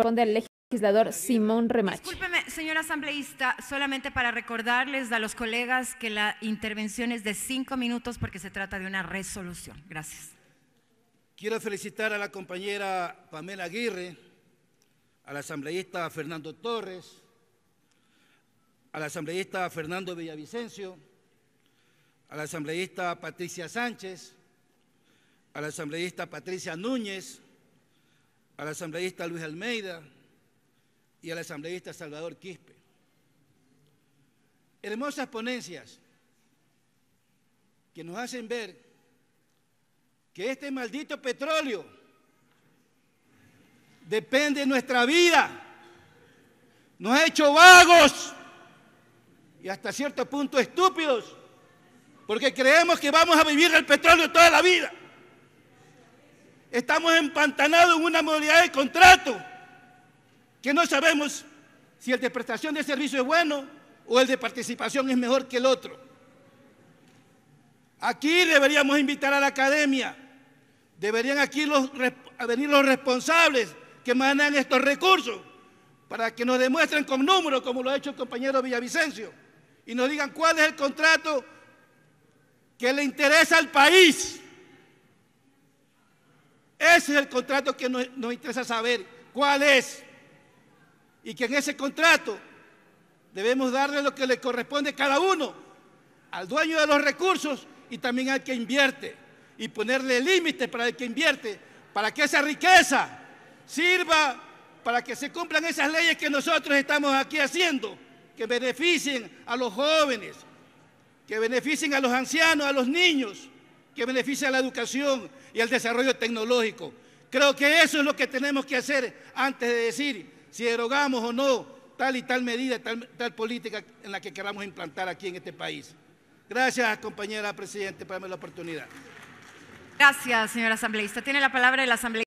Responde al legislador Simón Remache. Discúlpeme, señora asambleísta, solamente para recordarles a los colegas que la intervención es de cinco minutos porque se trata de una resolución. Gracias. Quiero felicitar a la compañera Pamela Aguirre, al asambleísta Fernando Torres, al asambleísta Fernando Villavicencio, a la asambleísta Patricia Sánchez, a la asambleísta Patricia Núñez, al asambleísta Luis Almeida y al asambleísta Salvador Quispe. Hermosas ponencias que nos hacen ver que este maldito petróleo depende de nuestra vida, nos ha hecho vagos y hasta cierto punto estúpidos, porque creemos que vamos a vivir el petróleo toda la vida. Estamos empantanados en una modalidad de contrato que no sabemos si el de prestación de servicio es bueno o el de participación es mejor que el otro. Aquí deberíamos invitar a la academia, deberían aquí los, venir los responsables que manejan estos recursos para que nos demuestren con números, como lo ha hecho el compañero Villavicencio, y nos digan cuál es el contrato que le interesa al país. Ese es el contrato que nos, interesa saber cuál es. Y que en ese contrato debemos darle lo que le corresponde a cada uno, al dueño de los recursos y también al que invierte. Y ponerle límites para el que invierte, para que esa riqueza sirva para que se cumplan esas leyes que nosotros estamos aquí haciendo, que beneficien a los jóvenes, que beneficien a los ancianos, a los niños, que beneficia a la educación y al desarrollo tecnológico. Creo que eso es lo que tenemos que hacer antes de decir si derogamos o no tal y tal medida, tal, política en la que queramos implantar aquí en este país. Gracias, compañera Presidente, por darme la oportunidad. Gracias, señor asambleísta. Tiene la palabra el asambleísta.